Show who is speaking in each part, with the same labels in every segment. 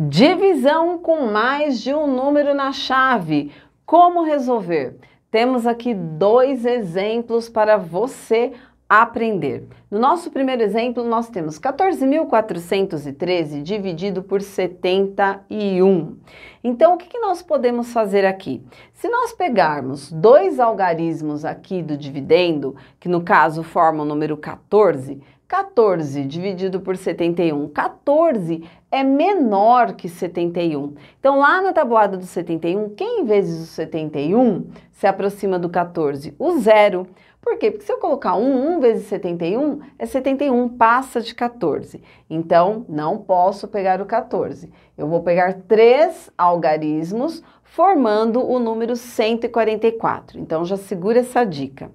Speaker 1: Divisão com mais de um número na chave. Como resolver? Temos aqui dois exemplos para você aprender. No nosso primeiro exemplo, nós temos 14.413 dividido por 71. Então, o que, nós podemos fazer aqui? Se nós pegarmos dois algarismos aqui do dividendo, que no caso formam o número 14, 14 dividido por 71. 14 é menor que 71. Então, lá na tabuada do 71, quem vezes o 71 se aproxima do 14? O zero. Por quê? Porque se eu colocar 1, 1 vezes 71 é 71, passa de 14. Então, não posso pegar o 14. Eu vou pegar três algarismos formando o número 144. Então, já segura essa dica.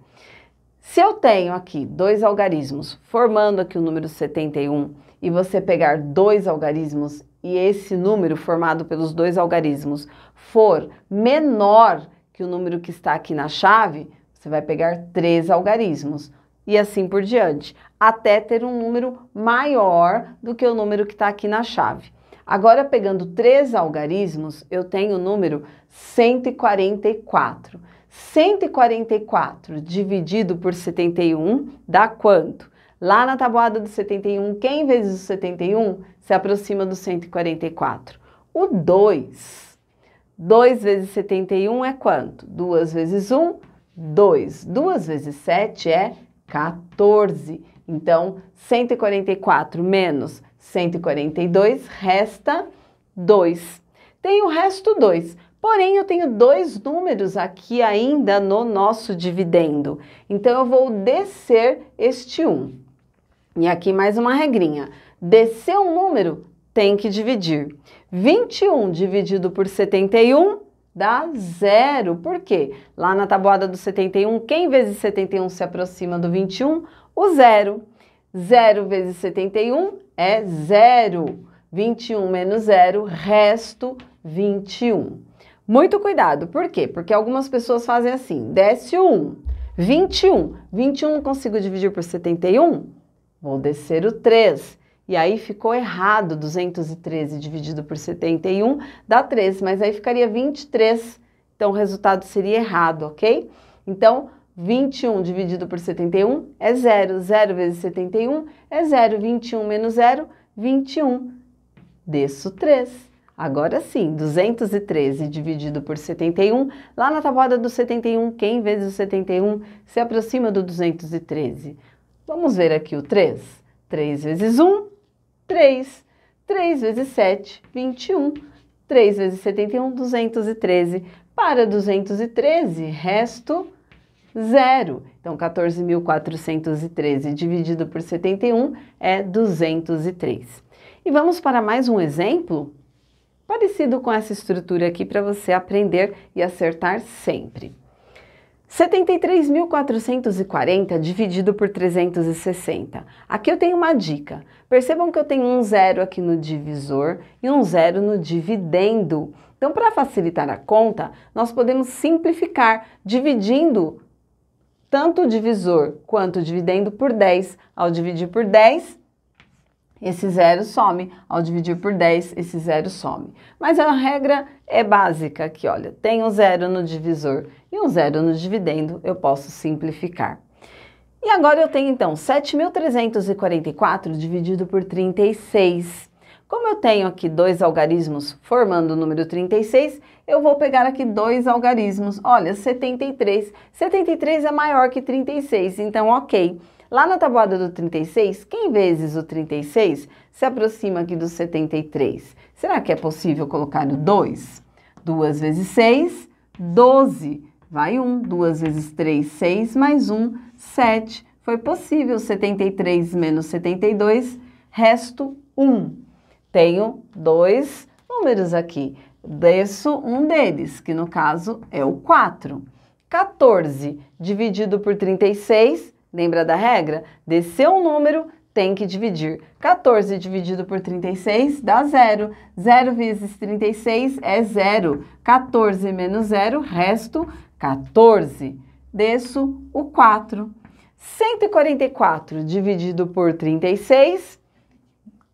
Speaker 1: Se eu tenho aqui dois algarismos formando aqui o número 71 e você pegar dois algarismos e esse número formado pelos dois algarismos for menor que o número que está aqui na chave, você vai pegar três algarismos e assim por diante, até ter um número maior do que o número que está aqui na chave. Agora, pegando três algarismos, eu tenho o número 144. 144 dividido por 71 dá quanto? Lá na tabuada do 71, quem vezes o 71 se aproxima do 144? O 2. 2 vezes 71 é quanto? 2 vezes 1, 2. 2 vezes 7 é 14. Então, 144 menos 142 resta 2. Tem o resto 2. Porém, eu tenho dois números aqui ainda no nosso dividendo. Então, eu vou descer este 1. E aqui mais uma regrinha. Descer um número, tem que dividir. 21 dividido por 71 dá zero. Por quê? Lá na tabuada do 71, quem vezes 71 se aproxima do 21? O zero. 0 vezes 71 é zero. 21 menos zero, resto 21. Muito cuidado, por quê? Porque algumas pessoas fazem assim, desce o 1, 21, 21 não consigo dividir por 71? Vou descer o 3. E aí ficou errado, 213 dividido por 71 dá 3, mas aí ficaria 23. Então o resultado seria errado, ok? Então, 21 dividido por 71 é 0. 0 vezes 71 é 0. 21 menos 0, 21. Desço 3. Agora sim, 213 dividido por 71, lá na tabuada do 71, quem vezes o 71 se aproxima do 213? Vamos ver aqui o 3. 3 vezes 1, 3. 3 vezes 7, 21. 3 vezes 71, 213. Para 213, resto zero. Então, 14.413 dividido por 71 é 203. E vamos para mais um exemplo? Parecido com essa estrutura aqui para você aprender e acertar sempre. 73.440 dividido por 360. Aqui eu tenho uma dica. Percebam que eu tenho um zero aqui no divisor e um zero no dividendo. Então, para facilitar a conta, nós podemos simplificar dividindo tanto o divisor quanto o dividendo por 10. Ao dividir por 10, esse zero some. Ao dividir por 10, esse zero some. Mas a regra é básica aqui, olha. Tem um zero no divisor e um zero no dividendo, eu posso simplificar. E agora eu tenho, então, 7.344 dividido por 36. Como eu tenho aqui dois algarismos formando o número 36, eu vou pegar aqui dois algarismos. Olha, 73. 73 é maior que 36, então ok. Lá na tabuada do 36, quem vezes o 36 se aproxima aqui do 73? Será que é possível colocar o 2? 2 vezes 6, 12. Vai 1. 2 vezes 3, 6. Mais 1, 7. Foi possível 73 menos 72, resto 1 tenho dois números aqui. Desço um deles, que no caso é o 4. 14 dividido por 36, lembra da regra? Descer um número, tem que dividir. 14 dividido por 36 dá 0. 0 vezes 36 é 0. 14 menos 0, resto 14. Desço o 4. 144 dividido por 36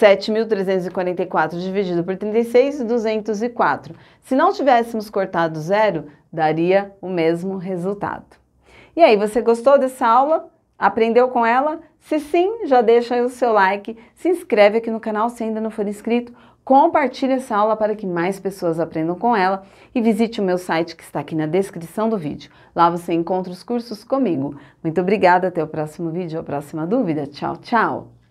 Speaker 1: 7.344 dividido por 36, 204. Se não tivéssemos cortado zero, daria o mesmo resultado. E aí, você gostou dessa aula? Aprendeu com ela? Se sim, já deixa aí o seu like, se inscreve aqui no canal se ainda não for inscrito, compartilhe essa aula para que mais pessoas aprendam com ela e visite o meu site que está aqui na descrição do vídeo. Lá você encontra os cursos comigo. Muito obrigada, até o próximo vídeo, a próxima dúvida. Tchau, tchau!